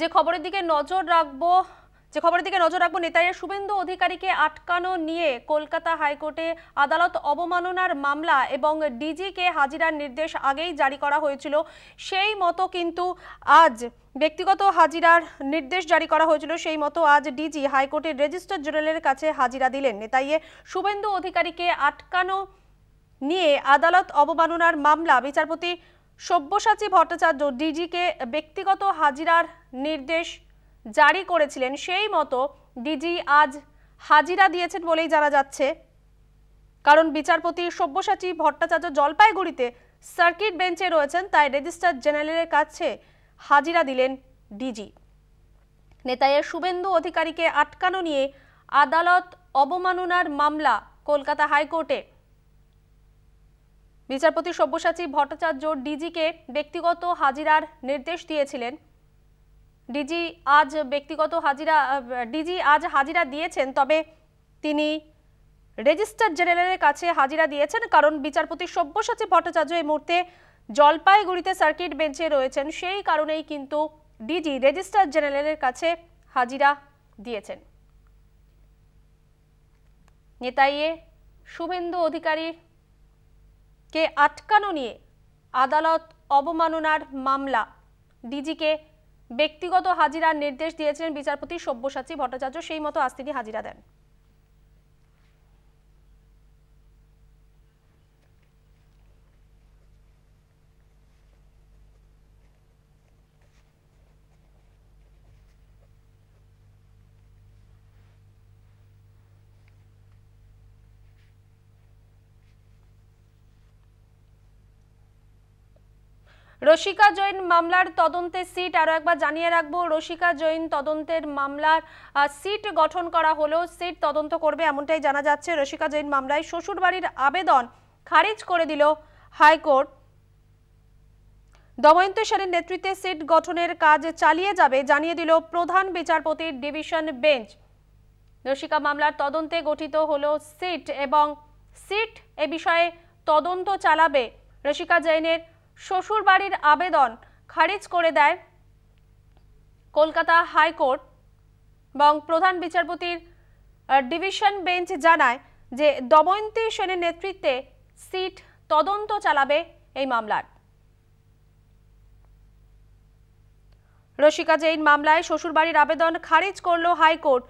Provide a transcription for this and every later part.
যে খবরের দিকে নজর রাখবো যে খবরের দিকে নজর রাখবো নেতাইয়ের শুভেন্দু অধিকারীকে আটকানো নিয়ে কলকাতা হাইকোর্টে আদালত অবমাননার মামলা এবং ডিজিকে হাজিরার নির্দেশ আগেই জারি করা হয়েছিল সেই মতো কিন্তু আজ ব্যক্তিগত হাজিরার নির্দেশ জারি করা হয়েছিল সেই মতো আজ ডিজি হাইকোর্টের রেজিস্টার জেনারেলের কাছে হাজিরা দিলেন নেতাইয়ে শুভেন্দু অধিকারীকে আটকানো নিয়ে আদালত অবমাননার মামলা বিচারপতি সব্যসাচী ভট্টাচার্য ডিজিকে ব্যক্তিগত হাজিরার নির্দেশ জারি করেছিলেন সেই মতো ডিজি আজ হাজিরা দিয়েছেন বলেই জানা যাচ্ছে কারণ বিচারপতি সব্যসাচী ভট্টাচার্য জলপাইগুড়িতে সার্কিট বেঞ্চে রয়েছেন তাই রেজিস্ট্রার জেনারেলের কাছে হাজিরা দিলেন ডিজি নেতায়ের শুভেন্দু অধিকারীকে আটকানো নিয়ে আদালত অবমাননার মামলা কলকাতা হাইকোর্টে বিচারপতি সব্যসাচী ভট্টাচার্য ডিজিকে ব্যক্তিগত হাজিরার নির্দেশ দিয়েছিলেন ডিজি আজ ব্যক্তিগত হাজিরা ডিজি আজ হাজিরা দিয়েছেন তবে তিনি রেজিস্ট্রার জেনারেলের কাছে হাজিরা দিয়েছেন কারণ বিচারপতি সব্যসাচী ভট্টাচার্য এই মুহূর্তে জলপাইগুড়িতে সার্কিট বেঞ্চে রয়েছেন সেই কারণেই কিন্তু ডিজি রেজিস্ট্রার জেনারেলের কাছে হাজিরা দিয়েছেন নেতাইয়ে শুভেন্দু অধিকারী কে আটকানো নিয়ে আদালত অবমাননার মামলা ডিজিকে ব্যক্তিগত হাজিরার নির্দেশ দিয়েছিলেন বিচারপতি সব্যসাচী ভট্টাচার্য সেই মতো আজ তিনি হাজিরা দেন রশিকা জৈন মামলার তদন্তের সিট আরও একবার জানিয়ে রাখবো রশিকা জৈন তদন্তের মামলার সিট গঠন করা হলেও সিট তদন্ত করবে এমনটাই জানা যাচ্ছে রশিকা জৈন মামলায় শ্বশুরবাড়ির আবেদন খারিজ করে দিল হাইকোর্ট দময়ন্ত সেনের নেতৃত্বে সিট গঠনের কাজ চালিয়ে যাবে জানিয়ে দিল প্রধান বিচারপতির ডিভিশন বেঞ্চ রশিকা মামলার তদন্তে গঠিত হলো সিট এবং সিট এ বিষয়ে তদন্ত চালাবে রশিকা জৈনের শ্বশুরবাড়ির আবেদন খারিজ করে দেয় কলকাতা হাইকোর্ট এবং প্রধান বিচারপতির ডিভিশন বেঞ্চ জানায় যে দময়ন্তী সেনের নেতৃত্বে সিট তদন্ত চালাবে এই মামলার রসিকা জৈন মামলায় শ্বশুরবাড়ির আবেদন খারিজ করল হাইকোর্ট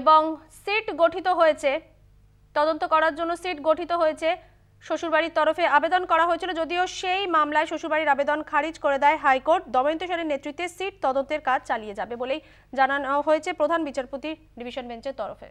এবং সিট গঠিত হয়েছে তদন্ত করার জন্য সিট গঠিত হয়েছে শ্বশুরবাড়ির তরফে আবেদন করা হয়েছিল যদিও সেই মামলায় শ্বশুরবাড়ির আবেদন খারিজ করে দেয় হাইকোর্ট দময়ন্তসরের নেতৃত্বে সিট তদন্তের কাজ চালিয়ে যাবে বলেই জানানো হয়েছে প্রধান বিচারপতি ডিভিশন বেঞ্চের তরফে